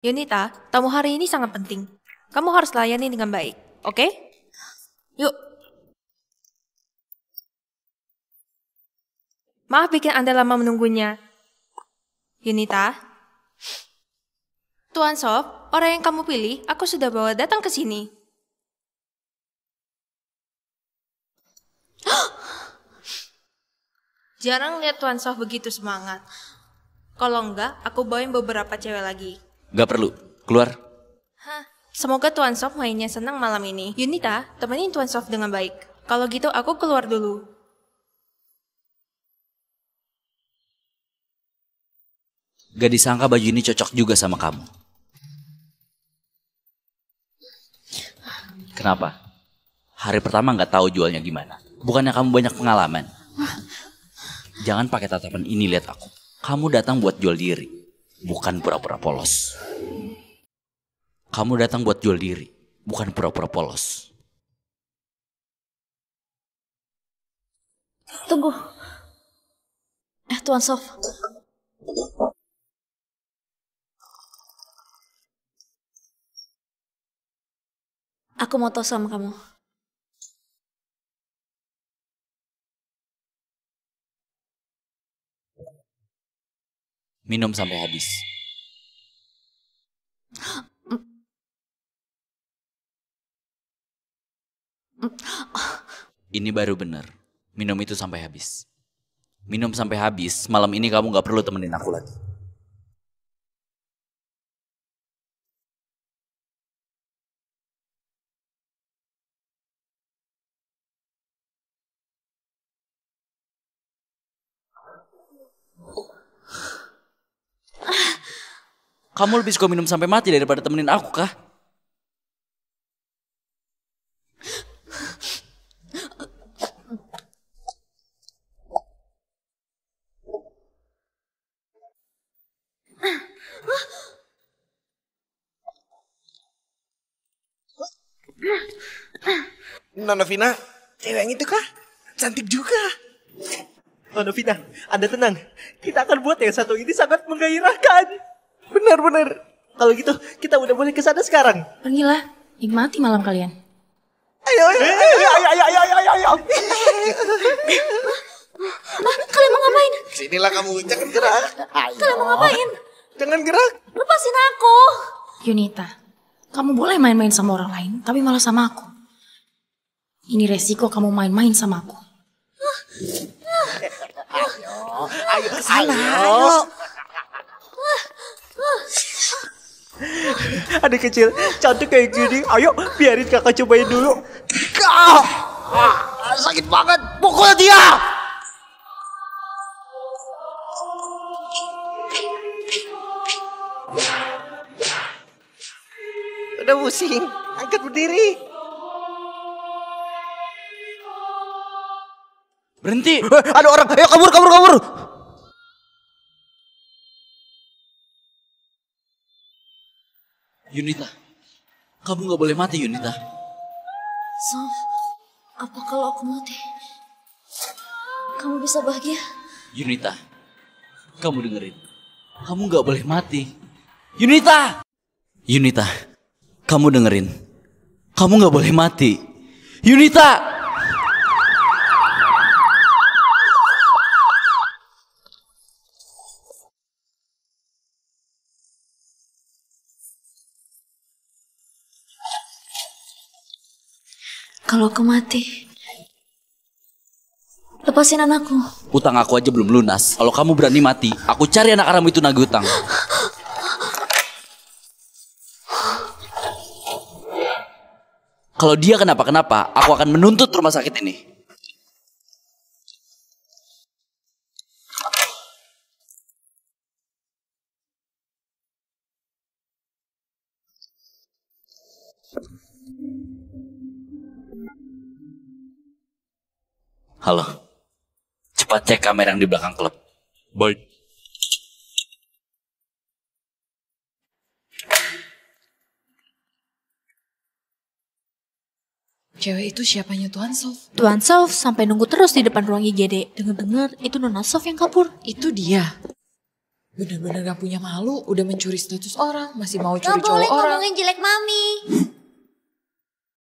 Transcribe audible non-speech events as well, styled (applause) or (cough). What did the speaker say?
Yunita, tamu hari ini sangat penting. Kamu harus layani dengan baik, oke? Okay? Yuk. Maaf bikin Anda lama menunggunya. Yunita. Tuan Sob, orang yang kamu pilih, aku sudah bawa datang ke sini. (gasps) Jarang lihat Tuan Sof begitu semangat. Kalau enggak, aku bawain beberapa cewek lagi. Gak perlu. Keluar. Hah. Semoga Tuan Sof mainnya senang malam ini. Yunita, temenin Tuan Sof dengan baik. Kalau gitu aku keluar dulu. Gak disangka baju ini cocok juga sama kamu. Kenapa? Hari pertama gak tahu jualnya gimana. Bukannya kamu banyak pengalaman. Jangan pakai tatapan ini lihat aku. Kamu datang buat jual diri bukan pura-pura polos. Kamu datang buat jual diri, bukan pura-pura polos. Tunggu. Eh, Tuan Sof. Aku mau tahu sama kamu. Minum sampai habis. Ini baru bener. Minum itu sampai habis. Minum sampai habis, malam ini kamu gak perlu temenin aku lagi. Oh. Kamu lebih suka minum sampai mati daripada temenin aku kah? Nona Vina, cewek yang itu kah? Cantik juga. Nona Vina, Anda tenang. Kita akan buat yang satu ini sangat menggairahkan. Benar-benar. Kalau gitu kita udah boleh ke sana sekarang. Pergilah, nikmati malam kalian. Ayo, ayo, ayo, ayo, ayo, ayo, ayo, ayo. Ma, kalian mau ngapain? Sinilah kamu, jangan gerak. Ayo. Kalian mau ngapain? Jangan gerak. Lepasin aku. Yunita, kamu boleh main-main sama orang lain, tapi malah sama aku. Ini resiko kamu main-main sama aku. Ayo, ayo, ayo, ayo. ada kecil cantik kayak gini ayo biarin kakak cobain dulu ah, ah sakit banget pukul dia udah pusing angkat berdiri berhenti eh, ada orang ayo kabur kabur kabur Yunita, kamu gak boleh mati Yunita. So, apa kalau aku mati? Kamu bisa bahagia? Yunita, kamu dengerin. Kamu gak boleh mati. Yunita! Yunita, kamu dengerin. Kamu gak boleh mati. Yunita! kalau aku mati. Lepasin anakku. Utang aku aja belum lunas. Kalau kamu berani mati, aku cari anak haram itu nagih utang. Kalau dia kenapa-kenapa, aku akan menuntut rumah sakit ini. Halo. Cepat cek kamera yang di belakang klub. Baik. Cewek itu siapanya Tuan Sof? Tuan Sof sampai nunggu terus di depan ruang IGD. Dengar-dengar itu Nona Sof yang kabur. Itu dia. Bener-bener gak punya malu, udah mencuri status orang, masih mau curi cowok orang. Gak boleh ngomongin jelek mami.